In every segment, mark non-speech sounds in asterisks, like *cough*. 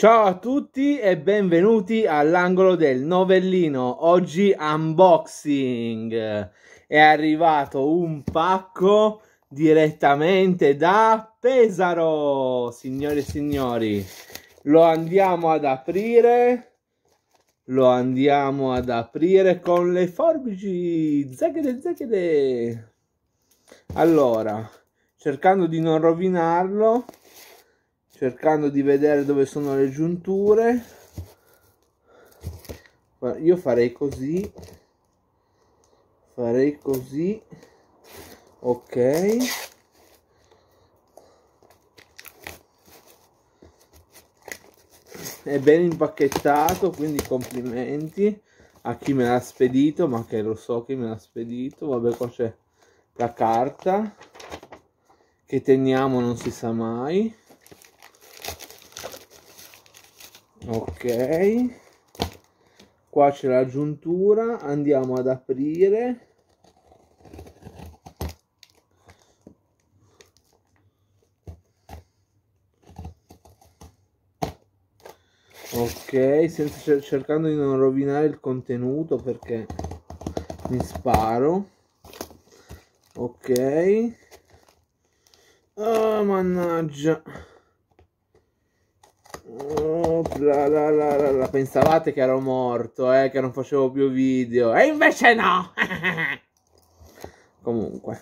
Ciao a tutti e benvenuti all'angolo del novellino. Oggi unboxing. È arrivato un pacco direttamente da Pesaro, signore e signori. Lo andiamo ad aprire. Lo andiamo ad aprire con le forbici. Zachede, zachede. Allora, cercando di non rovinarlo cercando di vedere dove sono le giunture io farei così farei così ok è ben impacchettato quindi complimenti a chi me l'ha spedito ma che lo so chi me l'ha spedito vabbè qua c'è la carta che teniamo non si sa mai ok qua c'è la giuntura andiamo ad aprire ok senza cercando di non rovinare il contenuto perché mi sparo ok oh mannaggia oh no, la, la, la, la, pensavate che ero morto, eh, che non facevo più video, e invece no! *laughs* Comunque.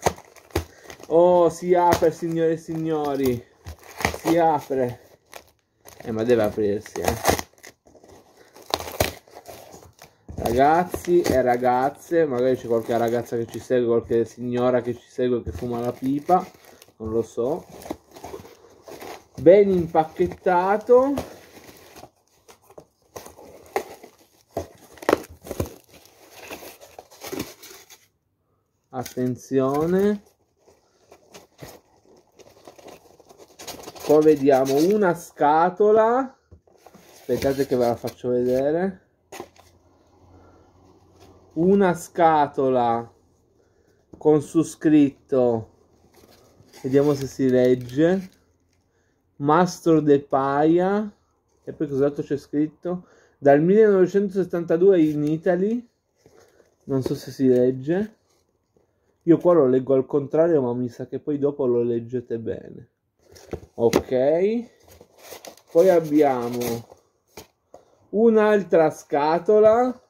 Oh, si apre, signore e signori. Si apre. Eh, ma deve aprirsi, eh. Ragazzi e ragazze, magari c'è qualche ragazza che ci segue, qualche signora che ci segue che fuma la pipa, non lo so. Ben impacchettato. attenzione poi vediamo una scatola aspettate che ve la faccio vedere una scatola con su scritto vediamo se si legge Mastro De Paia e poi cos'altro c'è scritto dal 1972 in Italy non so se si legge io qua lo leggo al contrario, ma mi sa che poi dopo lo leggete bene. Ok. Poi abbiamo un'altra scatola.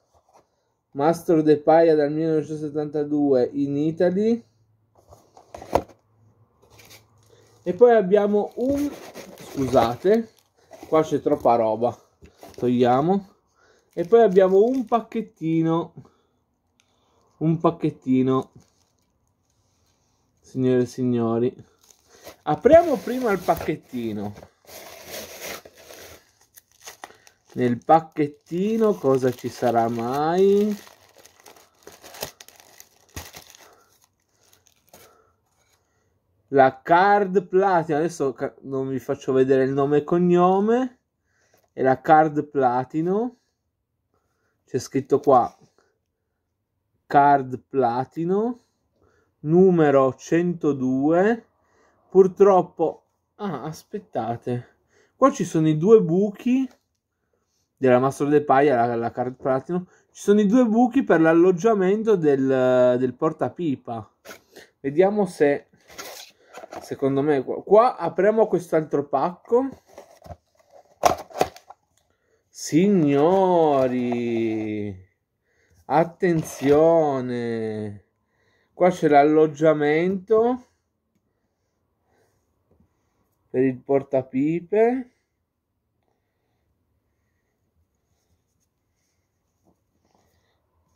Mastro De Paia dal 1972 in Italy. E poi abbiamo un... Scusate, qua c'è troppa roba. Togliamo. E poi abbiamo un pacchettino. Un pacchettino signore e signori. Apriamo prima il pacchettino. Nel pacchettino cosa ci sarà mai? La card platina, adesso non vi faccio vedere il nome e cognome, è la card platino, c'è scritto qua card platino numero 102. Purtroppo, ah, aspettate, qua ci sono i due buchi della Master Depay alla, la Card platino Ci sono i due buchi per l'alloggiamento del, del portapipa. Vediamo se, secondo me, qua, qua apriamo quest'altro pacco. Signori, attenzione. Qua c'è l'alloggiamento per il portapipe.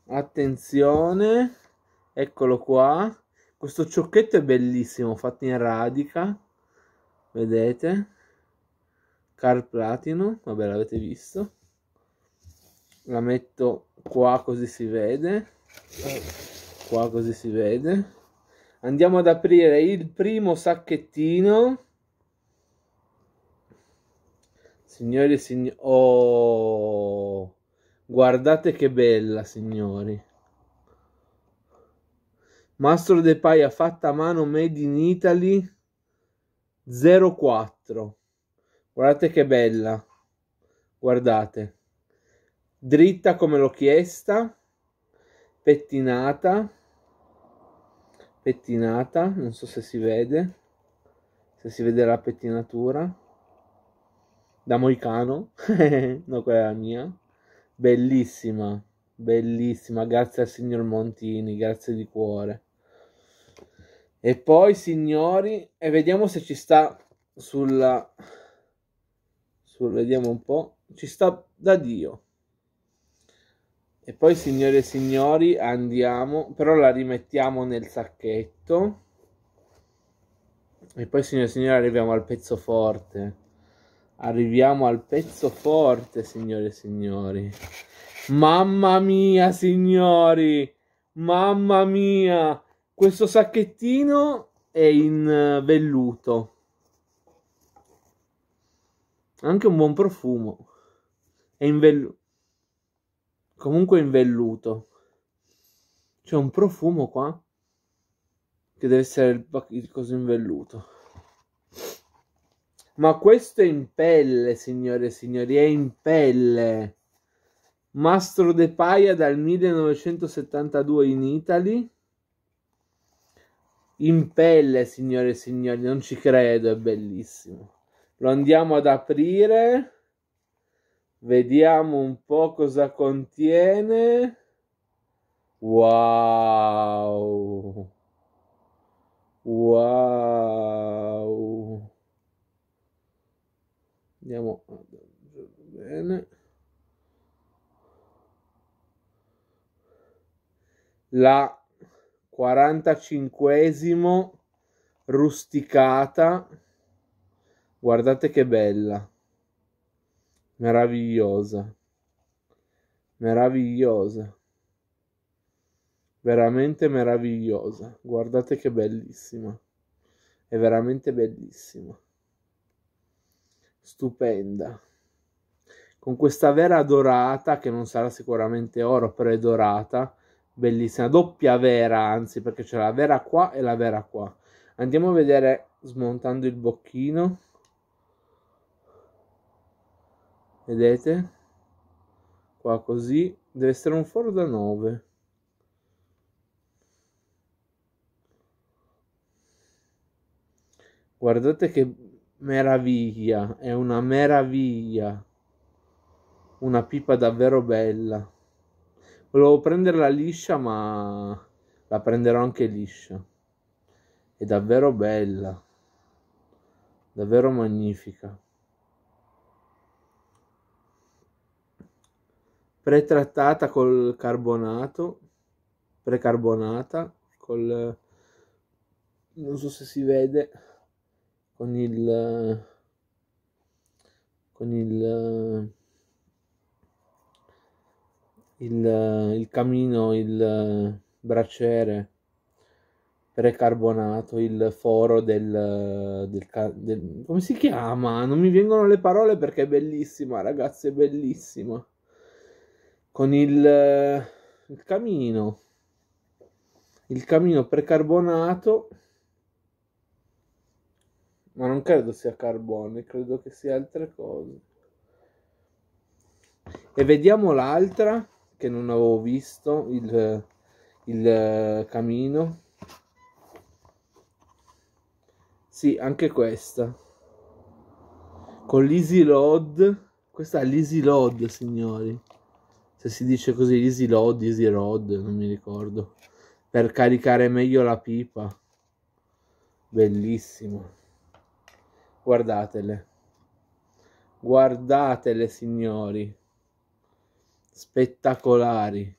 Attenzione, eccolo qua. Questo ciocchetto è bellissimo, fatto in radica. Vedete? Car Platino, vabbè l'avete visto. La metto qua così si vede. Eh qua così si vede andiamo ad aprire il primo sacchettino signori e signori oh guardate che bella signori Mastro De Paia fatta a mano made in Italy 04 guardate che bella guardate dritta come l'ho chiesta pettinata pettinata non so se si vede se si vede la pettinatura da moicano *laughs* no quella è la mia bellissima bellissima grazie al signor Montini grazie di cuore e poi signori e vediamo se ci sta sulla sul, vediamo un po' ci sta da dio e poi, signore e signori, andiamo, però la rimettiamo nel sacchetto. E poi, signore e signori, arriviamo al pezzo forte. Arriviamo al pezzo forte, signore e signori. Mamma mia, signori! Mamma mia! Questo sacchettino è in eh, velluto. Anche un buon profumo. È in velluto comunque in velluto. C'è un profumo qua che deve essere il, il coso in velluto. Ma questo è in pelle, signore e signori, è in pelle. Mastro De Paia dal 1972 in Italy. In pelle, signore e signori, non ci credo, è bellissimo. Lo andiamo ad aprire. Vediamo un po' cosa contiene. Wow. Wow. Andiamo bene. La 45esimo rusticata. Guardate che bella meravigliosa, meravigliosa, veramente meravigliosa. Guardate che bellissima, è veramente bellissima, stupenda. Con questa vera dorata, che non sarà sicuramente oro, però è dorata, bellissima, doppia vera anzi, perché c'è la vera qua e la vera qua. Andiamo a vedere smontando il bocchino. vedete qua così deve essere un foro da 9 guardate che meraviglia è una meraviglia una pipa davvero bella volevo prenderla liscia ma la prenderò anche liscia è davvero bella davvero magnifica pretrattata col carbonato, precarbonata, col... non so se si vede, con il... con il... il, il camino, il braciere precarbonato, il foro del, del, del... come si chiama? Non mi vengono le parole perché è bellissima, ragazzi, è bellissima con il, il camino il camino precarbonato ma non credo sia carbone credo che sia altre cose e vediamo l'altra che non avevo visto il, il eh, camino sì anche questa con l'easy load questa è l'easy load signori se si dice così, Easy Load, Easy Road, non mi ricordo, per caricare meglio la pipa. Bellissimo. Guardatele. Guardatele, signori. Spettacolari.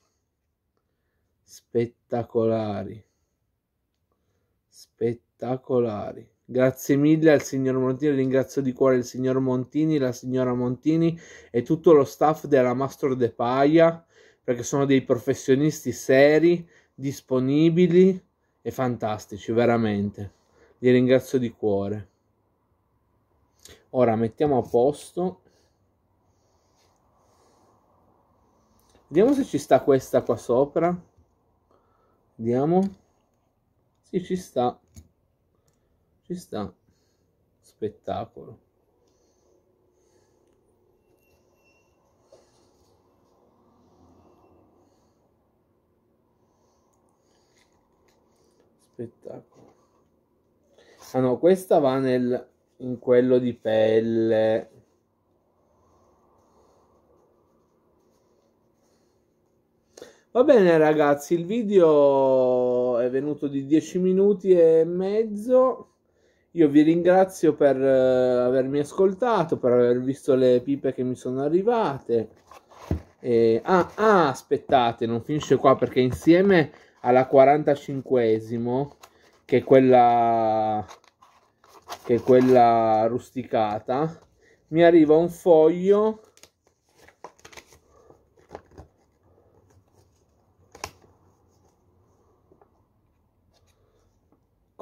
Spettacolari. Spettacolari. Grazie mille al signor Montini, ringrazio di cuore il signor Montini, la signora Montini e tutto lo staff della Mastro De Paia, perché sono dei professionisti seri, disponibili e fantastici, veramente. Li ringrazio di cuore. Ora mettiamo a posto. Vediamo se ci sta questa qua sopra. Vediamo. Sì, ci sta ci sta spettacolo spettacolo ah no questa va nel in quello di pelle Va bene ragazzi, il video è venuto di 10 minuti e mezzo. Io vi ringrazio per eh, avermi ascoltato, per aver visto le pipe che mi sono arrivate. E, ah, ah, aspettate, non finisce qua perché insieme alla 45esimo, che è quella, che è quella rusticata, mi arriva un foglio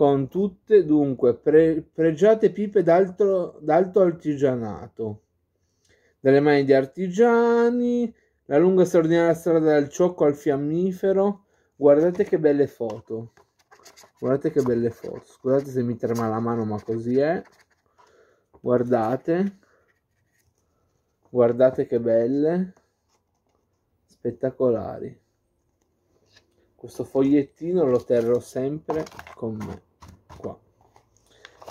con tutte dunque pre- pregiate pipe d'alto, d'alto artigianato, dalle mani di artigiani, la lunga straordinaria strada dal ciocco al fiammifero, guardate che belle foto, guardate che belle foto, scusate se mi trema la mano ma così è, guardate, guardate che belle, spettacolari questo fogliettino lo terrò sempre con me.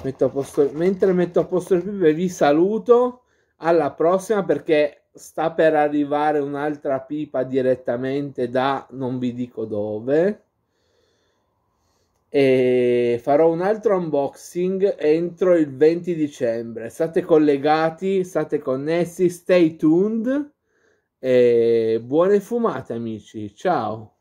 Metto a posto, mentre metto a posto il pipe vi saluto, alla prossima perché sta per arrivare un'altra pipa direttamente da non vi dico dove e farò un altro unboxing entro il 20 dicembre state collegati state connessi stay tuned e buone fumate amici ciao